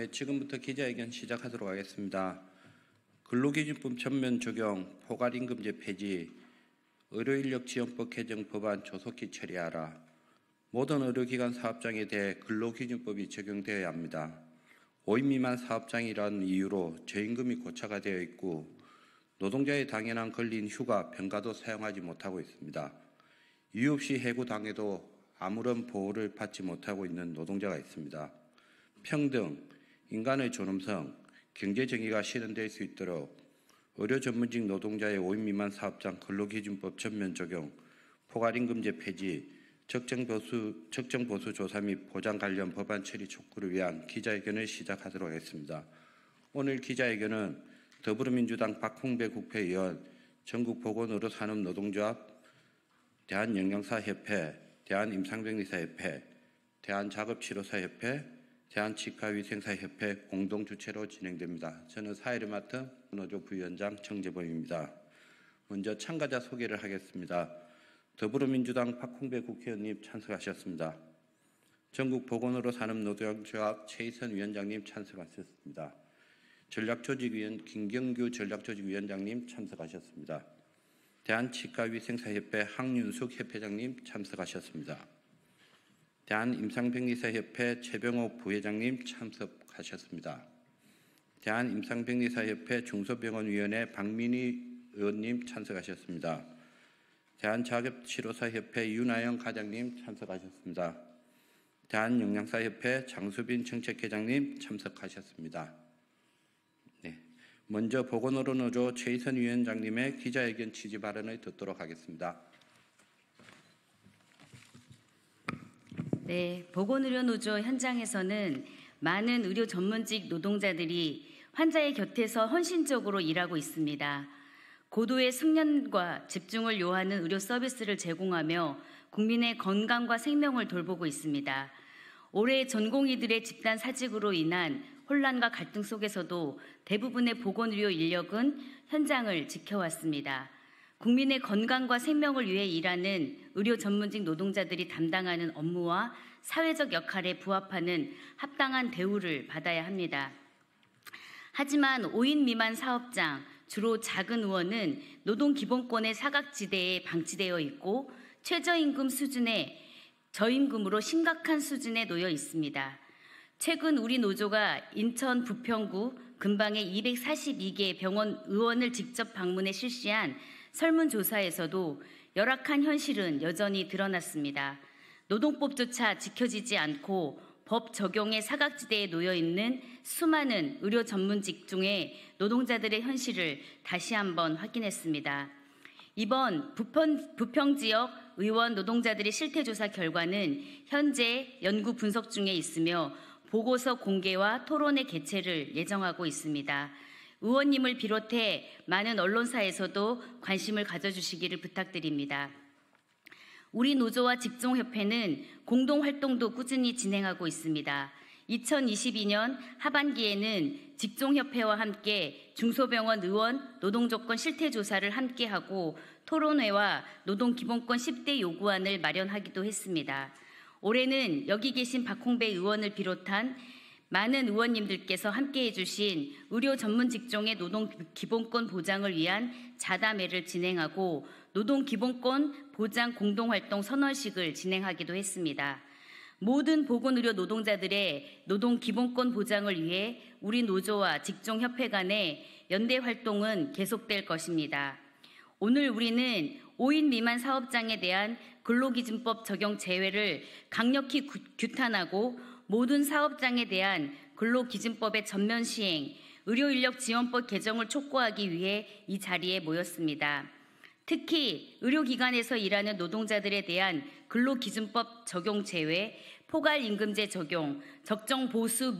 네, 지금부터 기자회견 시작하도록 하겠습니다. 근로기준법 전면 적용, 포괄임금제 폐지, 의료인력 지원법 개정 법안 조속히 처리하라. 모든 의료기관 사업장에 대해 근로기준법이 적용되어야 합니다. 5인 미만 사업장이라는 이유로 저임금이 고차가 되어 있고 노동자의 당연한 걸린 휴가, 병가도 사용하지 못하고 있습니다. 이유 없이 해고당해도 아무런 보호를 받지 못하고 있는 노동자가 있습니다. 평등, 인간의 존엄성, 경제정의가 실현될 수 있도록 의료 전문직 노동자의 5인 미만 사업장 근로기준법 전면 적용, 포괄임금제 폐지, 적정 보수, 적정 보수 조사 및 보장 관련 법안 처리 촉구를 위한 기자회견을 시작하도록 하겠습니다. 오늘 기자회견은 더불어민주당 박홍배 국회의원, 전국보건의료산업노동조합, 대한영양사협회, 대한임상병리사협회, 대한작업치료사협회, 대한치과위생사협회 공동 주최로 진행됩니다. 저는 사이르마트 노조 부위원장 정재범입니다. 먼저 참가자 소개를 하겠습니다. 더불어민주당 박홍배 국회의원님 찬석하셨습니다 전국 보건으로 사는 노동조합 최희선 위원장님 찬석하셨습니다 전략조직위원 김경규 전략조직위원장님 참석하셨습니다. 대한치과위생사협회 항윤숙 협회장님 참석하셨습니다. 대한임상병리사협회 최병옥 부회장님 참석하셨습니다. 대한임상병리사협회 중소병원위원회 박민희 의원님 참석하셨습니다. 대한자격치료사협회 윤하영 과장님 참석하셨습니다. 대한영양사협회 장수빈 정책회장님 참석하셨습니다. 네, 먼저 보건으로노조 최희선 위원장님의 기자회견 취지 발언을 듣도록 하겠습니다. 네, 보건의료노조 현장에서는 많은 의료 전문직 노동자들이 환자의 곁에서 헌신적으로 일하고 있습니다. 고도의 숙련과 집중을 요하는 의료 서비스를 제공하며 국민의 건강과 생명을 돌보고 있습니다. 올해 전공의들의 집단 사직으로 인한 혼란과 갈등 속에서도 대부분의 보건의료 인력은 현장을 지켜왔습니다. 국민의 건강과 생명을 위해 일하는 의료 전문직 노동자들이 담당하는 업무와 사회적 역할에 부합하는 합당한 대우를 받아야 합니다. 하지만 5인 미만 사업장, 주로 작은 의원은 노동기본권의 사각지대에 방치되어 있고 최저임금 수준의 저임금으로 심각한 수준에 놓여 있습니다. 최근 우리 노조가 인천 부평구 금방의 242개 병원 의원을 직접 방문해 실시한 설문조사에서도 열악한 현실은 여전히 드러났습니다. 노동법조차 지켜지지 않고 법 적용의 사각지대에 놓여 있는 수많은 의료 전문 직 중에 노동자들의 현실을 다시 한번 확인했습니다. 이번 부평, 부평 지역 의원 노동자들의 실태조사 결과는 현재 연구 분석 중에 있으며 보고서 공개와 토론의 개최를 예정하고 있습니다. 의원님을 비롯해 많은 언론사에서도 관심을 가져주시기를 부탁드립니다. 우리 노조와 직종협회는 공동활동도 꾸준히 진행하고 있습니다. 2022년 하반기에는 직종협회와 함께 중소병원 의원 노동조건 실태조사를 함께하고 토론회와 노동기본권 10대 요구안을 마련하기도 했습니다. 올해는 여기 계신 박홍배 의원을 비롯한 많은 의원님들께서 함께 해주신 의료 전문 직종의 노동 기본권 보장을 위한 자담회를 진행하고 노동 기본권 보장 공동활동 선언식을 진행하기도 했습니다. 모든 보건의료 노동자들의 노동 기본권 보장을 위해 우리 노조와 직종협회 간의 연대 활동은 계속될 것입니다. 오늘 우리는 5인 미만 사업장에 대한 근로기준법 적용 제외를 강력히 규탄하고 모든 사업장에 대한 근로기준법의 전면 시행, 의료인력지원법 개정을 촉구하기 위해 이 자리에 모였습니다. 특히 의료기관에서 일하는 노동자들에 대한 근로기준법 적용 제외, 포괄임금제 적용, 적정보수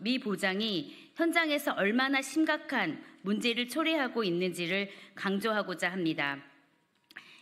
미보장이 현장에서 얼마나 심각한 문제를 초래하고 있는지를 강조하고자 합니다.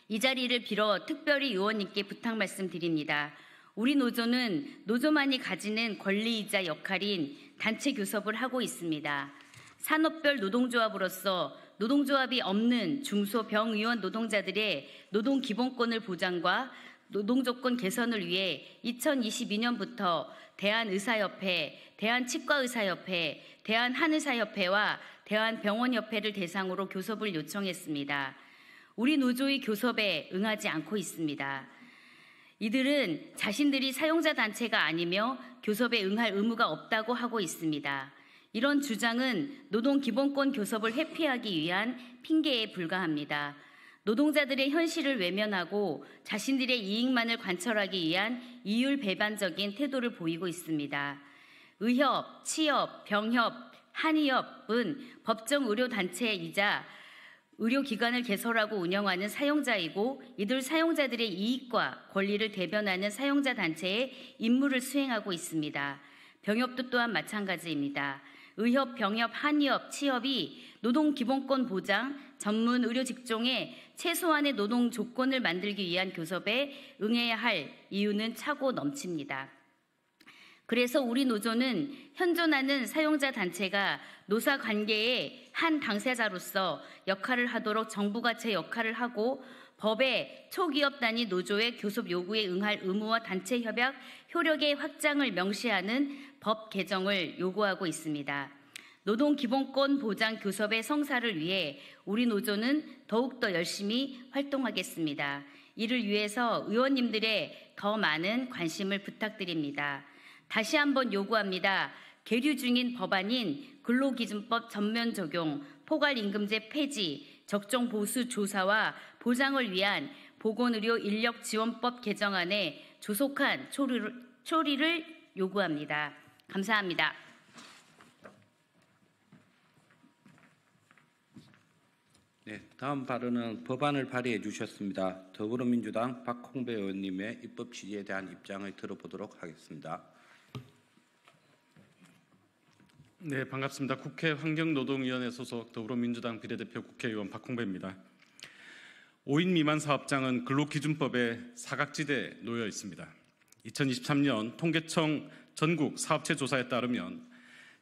이 자리를 빌어 특별히 의원님께 부탁 말씀드립니다. 우리 노조는 노조만이 가지는 권리이자 역할인 단체 교섭을 하고 있습니다. 산업별 노동조합으로서 노동조합이 없는 중소병의원 노동자들의 노동 기본권을 보장과 노동조건 개선을 위해 2022년부터 대한의사협회, 대한치과의사협회, 대한한의사협회와 대한병원협회를 대상으로 교섭을 요청했습니다. 우리 노조의 교섭에 응하지 않고 있습니다. 이들은 자신들이 사용자 단체가 아니며 교섭에 응할 의무가 없다고 하고 있습니다. 이런 주장은 노동기본권 교섭을 회피하기 위한 핑계에 불과합니다. 노동자들의 현실을 외면하고 자신들의 이익만을 관철하기 위한 이율 배반적인 태도를 보이고 있습니다. 의협, 취업, 병협, 한의협은 법정 의료단체이자 의료기관을 개설하고 운영하는 사용자이고 이들 사용자들의 이익과 권리를 대변하는 사용자 단체의 임무를 수행하고 있습니다. 병협도 또한 마찬가지입니다. 의협, 병협, 한의협, 치협이 노동기본권 보장, 전문 의료 직종의 최소한의 노동 조건을 만들기 위한 교섭에 응해야 할 이유는 차고 넘칩니다. 그래서 우리 노조는 현존하는 사용자 단체가 노사 관계의 한 당사자로서 역할을 하도록 정부가 제 역할을 하고 법에 초기업 단위 노조의 교섭 요구에 응할 의무와 단체 협약 효력의 확장을 명시하는 법 개정을 요구하고 있습니다. 노동 기본권 보장 교섭의 성사를 위해 우리 노조는 더욱더 열심히 활동하겠습니다. 이를 위해서 의원님들의 더 많은 관심을 부탁드립니다. 다시 한번 요구합니다. 계류 중인 법안인 근로기준법 전면 적용, 포괄임금제 폐지, 적정 보수 조사와 보장을 위한 보건의료 인력 지원법 개정안에 조속한 초를, 초리를 요구합니다. 감사합니다. 네, 다음 발언은 법안을 발의해 주셨습니다. 더불어민주당 박홍배 의원님의 입법 취지에 대한 입장을 들어보도록 하겠습니다. 네, 반갑습니다. 국회 환경노동위원회 소속 더불어민주당 비례대표 국회의원 박홍배입니다. 5인 미만 사업장은 근로기준법의 사각지대에 놓여 있습니다. 2023년 통계청 전국 사업체 조사에 따르면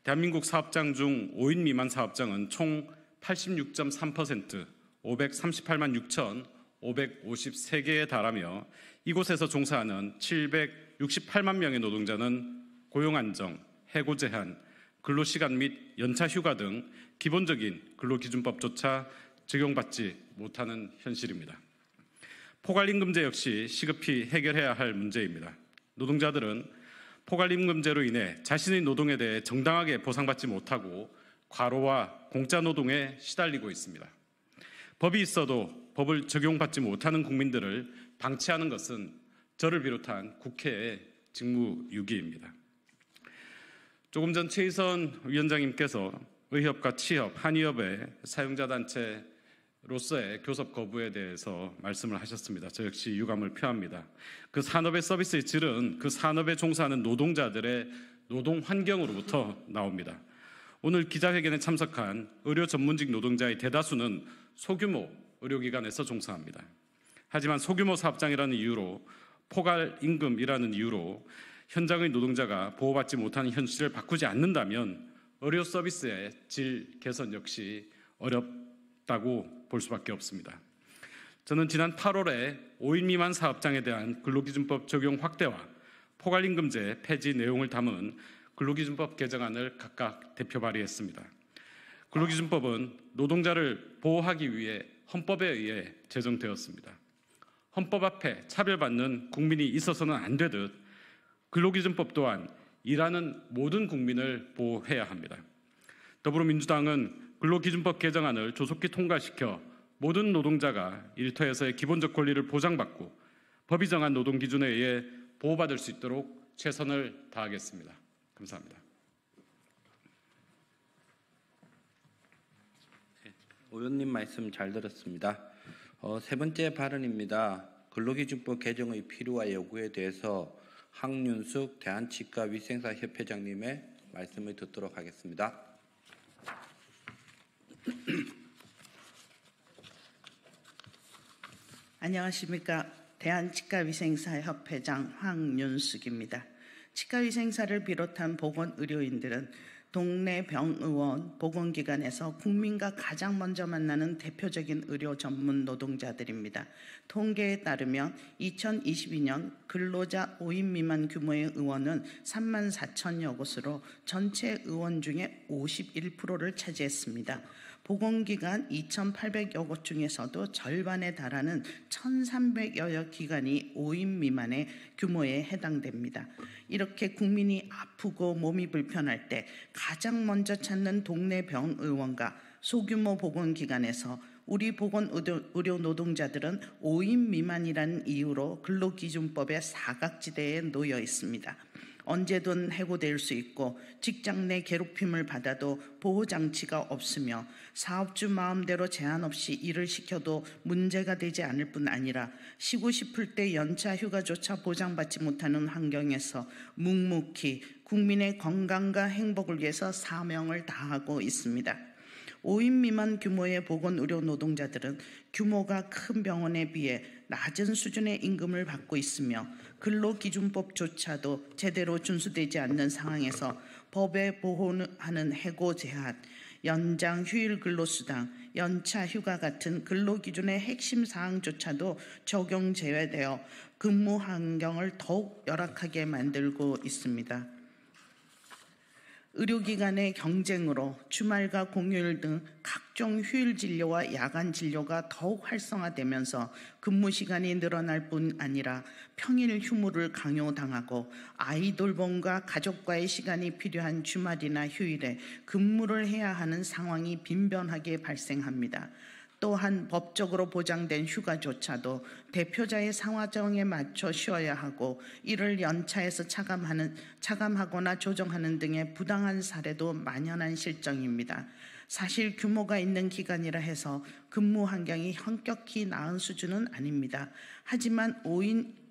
대한민국 사업장 중 5인 미만 사업장은 총 86.3% 538만 6천 553개에 달하며 이곳에서 종사하는 768만 명의 노동자는 고용 안정, 해고 제한, 근로시간 및 연차휴가 등 기본적인 근로기준법조차 적용받지 못하는 현실입니다. 포괄임금제 역시 시급히 해결해야 할 문제입니다. 노동자들은 포괄임금제로 인해 자신의 노동에 대해 정당하게 보상받지 못하고 과로와 공짜 노동에 시달리고 있습니다. 법이 있어도 법을 적용받지 못하는 국민들을 방치하는 것은 저를 비롯한 국회의 직무유기입니다. 조금 전 최희선 위원장님께서 의협과 취협, 한의협의 사용자단체 로서의 교섭 거부에 대해서 말씀을 하셨습니다. 저 역시 유감을 표합니다. 그 산업의 서비스의 질은 그 산업에 종사하는 노동자들의 노동 환경으로부터 나옵니다. 오늘 기자회견에 참석한 의료 전문직 노동자의 대다수는 소규모 의료기관에서 종사합니다. 하지만 소규모 사업장이라는 이유로 포괄 임금이라는 이유로 현장의 노동자가 보호받지 못하는 현실을 바꾸지 않는다면 의료 서비스의 질 개선 역시 어렵다고 볼 수밖에 없습니다. 저는 지난 8월에 5인 미만 사업장에 대한 근로기준법 적용 확대와 포괄임금제 폐지 내용을 담은 근로기준법 개정안을 각각 대표 발의했습니다. 근로기준법은 노동자를 보호하기 위해 헌법에 의해 제정되었습니다. 헌법 앞에 차별받는 국민이 있어서는 안 되듯 근로기준법 또한 일하는 모든 국민을 보호해야 합니다. 더불어민주당은 근로기준법 개정안을 조속히 통과시켜 모든 노동자가 일터에서의 기본적 권리를 보장받고 법이 정한 노동 기준에 의해 보호받을 수 있도록 최선을 다하겠습니다. 감사합니다. 네, 의원님 말씀 잘 들었습니다. 어, 세 번째 발언입니다. 근로기준법 개정의 필요와 요구에 대해서 황윤숙 대한치과위생사협회장님의 말씀을 듣도록 하겠습니다. 안녕하십니까. 대한치과위생사협회장 황윤숙입니다. 치과위생사를 비롯한 보건의료인들은 동네 병의원 보건기관에서 국민과 가장 먼저 만나는 대표적인 의료 전문 노동자들입니다. 통계에 따르면 2022년 근로자 5인 미만 규모의 의원은 3만 4천여 곳으로 전체 의원 중에 51%를 차지했습니다. 보건기관 2,800여 곳 중에서도 절반에 달하는 1,300여여 기관이 5인 미만의 규모에 해당됩니다. 이렇게 국민이 아프고 몸이 불편할 때 가장 먼저 찾는 동네 병의원과 소규모 보건기관에서 우리 보건 의료 노동자들은 5인 미만이라는 이유로 근로기준법의 사각지대에 놓여 있습니다. 언제든 해고될 수 있고 직장 내 괴롭힘을 받아도 보호장치가 없으며 사업주 마음대로 제한 없이 일을 시켜도 문제가 되지 않을 뿐 아니라 쉬고 싶을 때 연차 휴가조차 보장받지 못하는 환경에서 묵묵히 국민의 건강과 행복을 위해서 사명을 다하고 있습니다. 5인 미만 규모의 보건의료 노동자들은 규모가 큰 병원에 비해 낮은 수준의 임금을 받고 있으며 근로기준법조차도 제대로 준수되지 않는 상황에서 법에 보호하는 해고 제한, 연장 휴일 근로수당, 연차 휴가 같은 근로기준의 핵심 사항조차도 적용 제외되어 근무 환경을 더욱 열악하게 만들고 있습니다. 의료기관의 경쟁으로 주말과 공휴일 등 각종 휴일 진료와 야간 진료가 더욱 활성화되면서 근무 시간이 늘어날 뿐 아니라 평일 휴무를 강요당하고 아이 돌봄과 가족과의 시간이 필요한 주말이나 휴일에 근무를 해야 하는 상황이 빈번하게 발생합니다. 또한 법적으로 보장된 휴가조차도 대표자의 상화정에 맞춰 쉬어야 하고 이를 연차에서 차감하는, 차감하거나 조정하는 등의 부당한 사례도 만연한 실정입니다. 사실 규모가 있는 기간이라 해서 근무 환경이 현격히 나은 수준은 아닙니다. 하지만 5인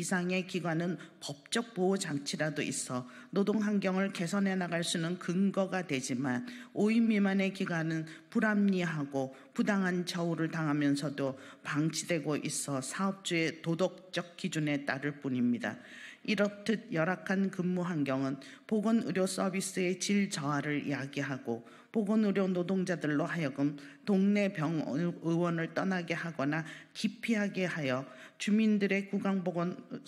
이상의 기관은 법적 보호 장치라도 있어 노동 환경을 개선해 나갈 수는 근거가 되지만 5인 미만의 기관은 불합리하고 부당한 처우를 당하면서도 방치되고 있어 사업주의 도덕적 기준에 따를 뿐입니다. 이렇듯 열악한 근무 환경은 보건의료 서비스의 질 저하를 야기하고 보건의료 노동자들로 하여금 동네 병의원을 떠나게 하거나 기피하게 하여 주민들의 구강보건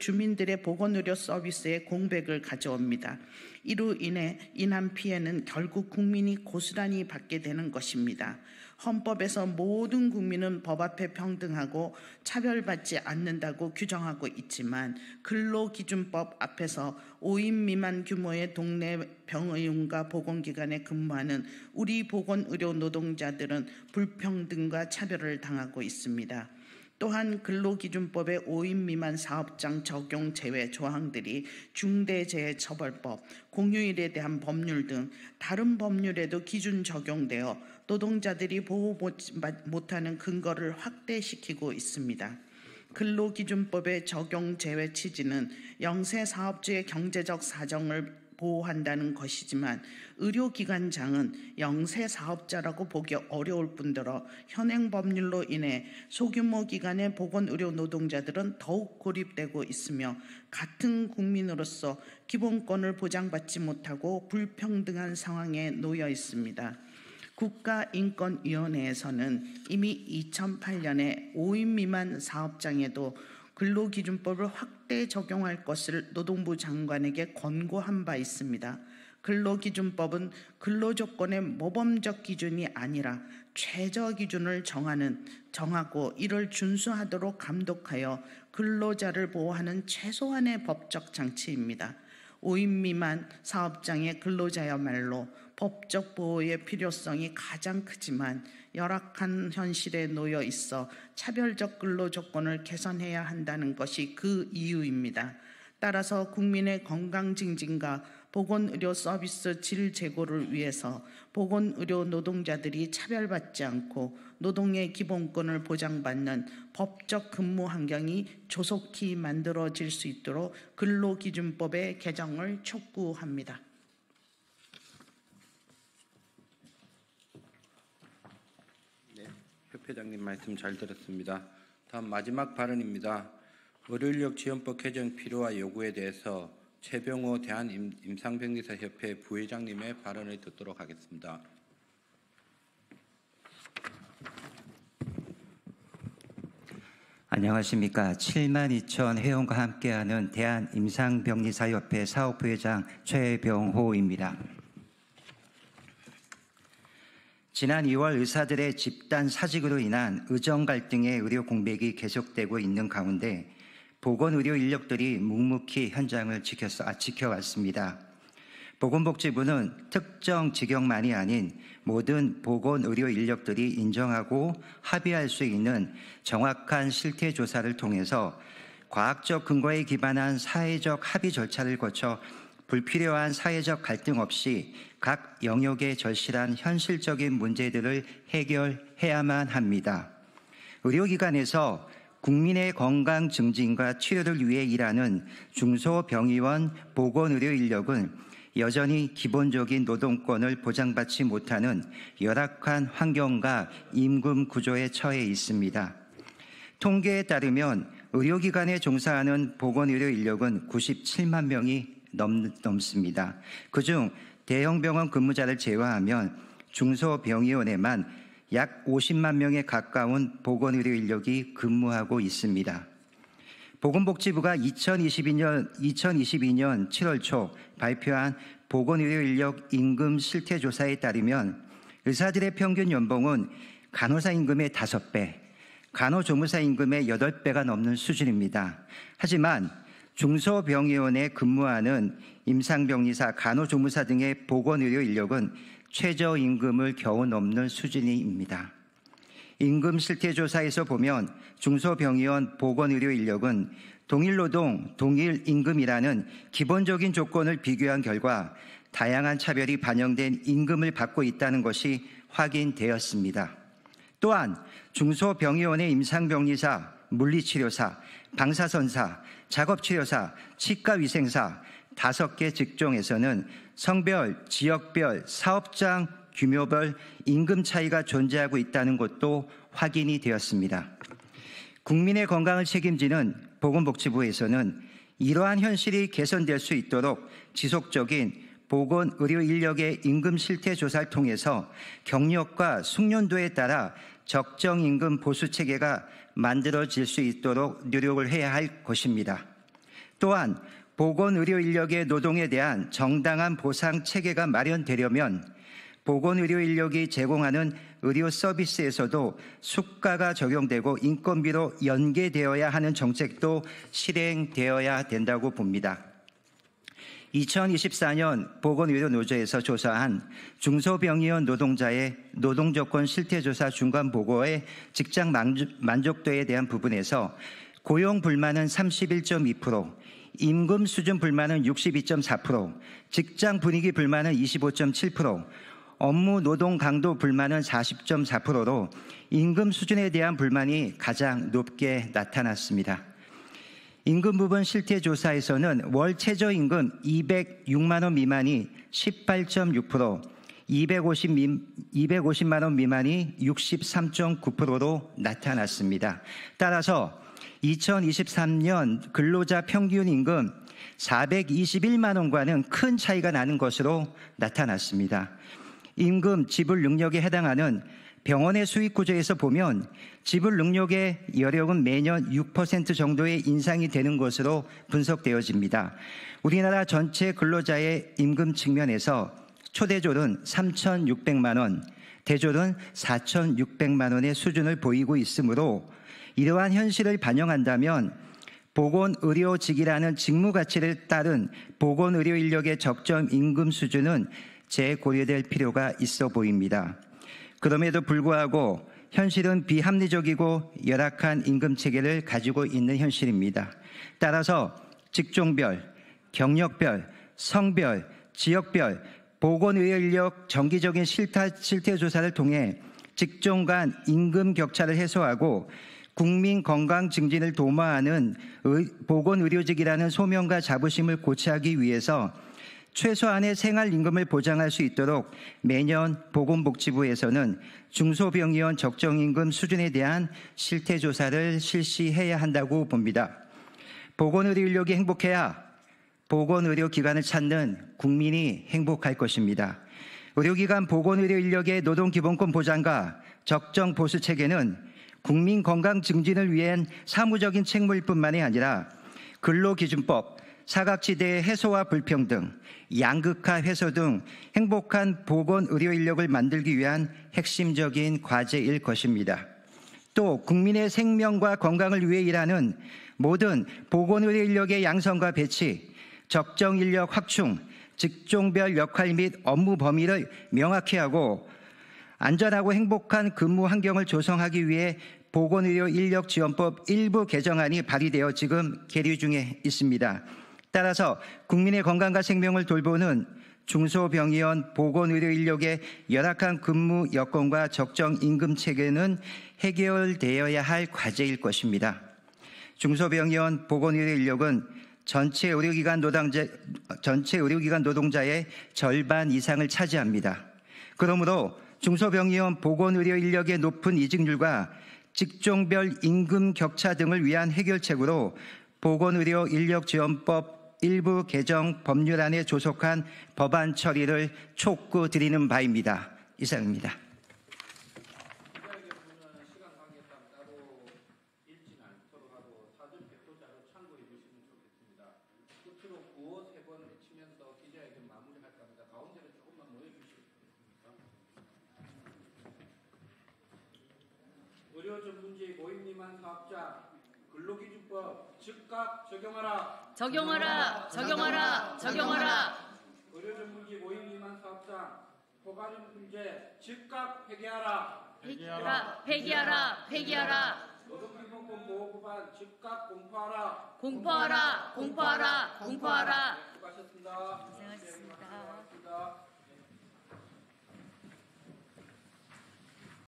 주민들의 보건의료 서비스의 공백을 가져옵니다. 이로 인해 인한 피해는 결국 국민이 고스란히 받게 되는 것입니다. 헌법에서 모든 국민은 법 앞에 평등하고 차별받지 않는다고 규정하고 있지만 근로기준법 앞에서 5인 미만 규모의 동네 병의원과 보건기관에 근무하는 우리 보건의료 노동자들은 불평등과 차별을 당하고 있습니다. 또한 근로기준법의 5인 미만 사업장 적용 제외 조항들이 중대재해처벌법, 공휴일에 대한 법률 등 다른 법률에도 기준 적용되어 노동자들이 보호 못하는 근거를 확대시키고 있습니다. 근로기준법의 적용 제외 취지는 영세 사업주의 경제적 사정을 보호한다는 것이지만 의료기관장은 영세 사업자라고 보기 어려울 뿐더러 현행 법률로 인해 소규모 기관의 보건의료 노동자들은 더욱 고립되고 있으며 같은 국민으로서 기본권을 보장받지 못하고 불평등한 상황에 놓여 있습니다. 국가인권위원회에서는 이미 2008년에 5인 미만 사업장에도 근로기준법을 확 확대 적용할 것을 노동부 장관에게 권고한 바 있습니다. 근로기준법은 근로조건의 모범적 기준이 아니라 최저 기준을 정하는 정하고 이를 준수하도록 감독하여 근로자를 보호하는 최소한의 법적 장치입니다. 5인 미만 사업장의 근로자야말로 법적 보호의 필요성이 가장 크지만 열악한 현실에 놓여 있어 차별적 근로 조건을 개선해야 한다는 것이 그 이유입니다. 따라서 국민의 건강 증진과 보건의료 서비스 질 제고를 위해서 보건의료 노동자들이 차별받지 않고 노동의 기본권을 보장받는 법적 근무 환경이 조속히 만들어질 수 있도록 근로기준법의 개정을 촉구합니다. 네, 협회장님 말씀 잘 들었습니다. 다음 마지막 발언입니다. 월요일 지원법 개정 필요와 요구에 대해서 최병호 대한임상병리사협회 부회장님의 발언을 듣도록 하겠습니다. 안녕하십니까. 7만 2천 회원과 함께하는 대한임상병리사협회 사업부회장 최병호입니다. 지난 2월 의사들의 집단 사직으로 인한 의정 갈등의 의료 공백이 계속되고 있는 가운데 보건의료 인력들이 묵묵히 현장을 지켜 아, 지켜왔습니다. 보건복지부는 특정 직역만이 아닌 모든 보건의료 인력들이 인정하고 합의할 수 있는 정확한 실태 조사를 통해서 과학적 근거에 기반한 사회적 합의 절차를 거쳐 불필요한 사회적 갈등 없이 각영역에 절실한 현실적인 문제들을 해결해야만 합니다. 의료기관에서 국민의 건강 증진과 치료를 위해 일하는 중소병의원 보건의료 인력은 여전히 기본적인 노동권을 보장받지 못하는 열악한 환경과 임금 구조에 처해 있습니다. 통계에 따르면 의료기관에 종사하는 보건의료 인력은 97만 명이 넘, 넘습니다. 그중 대형병원 근무자를 제외하면 중소병의원에만 약 50만 명에 가까운 보건의료 인력이 근무하고 있습니다. 보건복지부가 2022년, 2022년 7월 초 발표한 보건의료 인력 임금 실태 조사에 따르면 의사들의 평균 연봉은 간호사 임금의 5배, 간호조무사 임금의 8배가 넘는 수준입니다. 하지만 중소병의원에 근무하는 임상병리사, 간호조무사 등의 보건의료 인력은 최저임금을 겨우 넘는 수준입니다. 임금 실태 조사에서 보면 중소병의원 보건의료 인력은 동일 노동, 동일 임금이라는 기본적인 조건을 비교한 결과 다양한 차별이 반영된 임금을 받고 있다는 것이 확인되었습니다. 또한 중소병의원의 임상병리사, 물리치료사, 방사선사, 작업치료사, 치과위생사 5개 직종에서는 성별, 지역별, 사업장, 규모별 임금 차이가 존재하고 있다는 것도 확인이 되었습니다. 국민의 건강을 책임지는 보건복지부에서는 이러한 현실이 개선될 수 있도록 지속적인 보건 의료 인력의 임금 실태 조사를 통해서 경력과 숙련도에 따라 적정 임금 보수 체계가 만들어질 수 있도록 노력을 해야 할 것입니다. 또한 보건 의료 인력의 노동에 대한 정당한 보상 체계가 마련되려면 보건의료 인력이 제공하는 의료 서비스에서도 수가가 적용되고 인건비로 연계되어야 하는 정책도 실행되어야 된다고 봅니다. 2024년 보건의료노조에서 조사한 중소병의원 노동자의 노동조건 실태조사 중간 보고의 직장 만족도에 대한 부분에서 고용 불만은 31.2%, 임금 수준 불만은 62.4%, 직장 분위기 불만은 25.7%, 업무 노동 강도 불만은 40.4%로 임금 수준에 대한 불만이 가장 높게 나타났습니다. 임금 부분 실태 조사에서는 월 최저 임금 206만 원 미만이 18.6%, 250, 250만 원 미만이 63.9%로 나타났습니다. 따라서 2023년 근로자 평균 임금 421만 원과는 큰 차이가 나는 것으로 나타났습니다. 임금, 지불 능력에 해당하는 병원의 수익 구조에서 보면 지불 능력의 여력은 매년 6% 정도의 인상이 되는 것으로 분석되어집니다. 우리나라 전체 근로자의 임금 측면에서 초대졸은 3,600만 원, 대졸은 4,600만 원의 수준을 보이고 있으므로 이러한 현실을 반영한다면 보건의료직이라는 직무 가치를 따른 보건의료 인력의 적정 임금 수준은 재고려될 필요가 있어 보입니다. 그럼에도 불구하고 현실은 비합리적이고 열악한 임금 체계를 가지고 있는 현실입니다. 따라서 직종별, 경력별, 성별, 지역별, 보건의료 인력 정기적인 실태, 실태 조사를 통해 직종 간 임금 격차를 해소하고 국민 건강 증진을 도모하는 보건의료직이라는 소명과 자부심을 고취하기 위해서 최소한의 생활임금을 보장할 수 있도록 매년 보건복지부에서는 중소병의원 적정임금 수준에 대한 실태조사를 실시해야 한다고 봅니다. 보건의료 인력이 행복해야 보건의료기관을 찾는 국민이 행복할 것입니다. 의료기관 보건의료 인력의 노동기본권 보장과 적정 보수 체계는 국민 건강 증진을 위한 사무적인 책무일 뿐만이 아니라 근로기준법, 사각지대의 해소와 불평등, 양극화 해소 등 행복한 보건 의료 인력을 만들기 위한 핵심적인 과제일 것입니다. 또 국민의 생명과 건강을 위해 일하는 모든 보건 의료 인력의 양성과 배치, 적정 인력 확충, 직종별 역할 및 업무 범위를 명확히 하고 안전하고 행복한 근무 환경을 조성하기 위해 보건의료 인력 지원법 일부 개정안이 발의되어 지금 계류 중에 있습니다. 따라서 국민의 건강과 생명을 돌보는 중소병의원 보건의료 인력의 열악한 근무 여건과 적정 임금 체계는 해결되어야 할 과제일 것입니다. 중소병의원 보건의료 인력은 전체 의료기관 노동자, 전체 의료기관 노동자의 절반 이상을 차지합니다. 그러므로 중소병의원 보건의료 인력의 높은 이직률과 직종별 임금 격차 등을 위한 해결책으로 보건의료 인력지원법 일부 개정 법률안에 조속한 법안 처리를 촉구드리는 바입니다. 이상입니다. 의료전 문제 모임님한 사업자 근로기준법 즉각 적용하라. 적용하라. 적용하라. 적용하라. 의료전문기 모임 미만 사업장 포괄 문제 즉각 폐기하라. 폐기하라. 폐기하라. 폐기하라. 노동기본권 보호구간 즉각 공포하라. 공포하라. 공포하라. 공포하라. 수고하셨습니다. 고생하셨습니다. 네,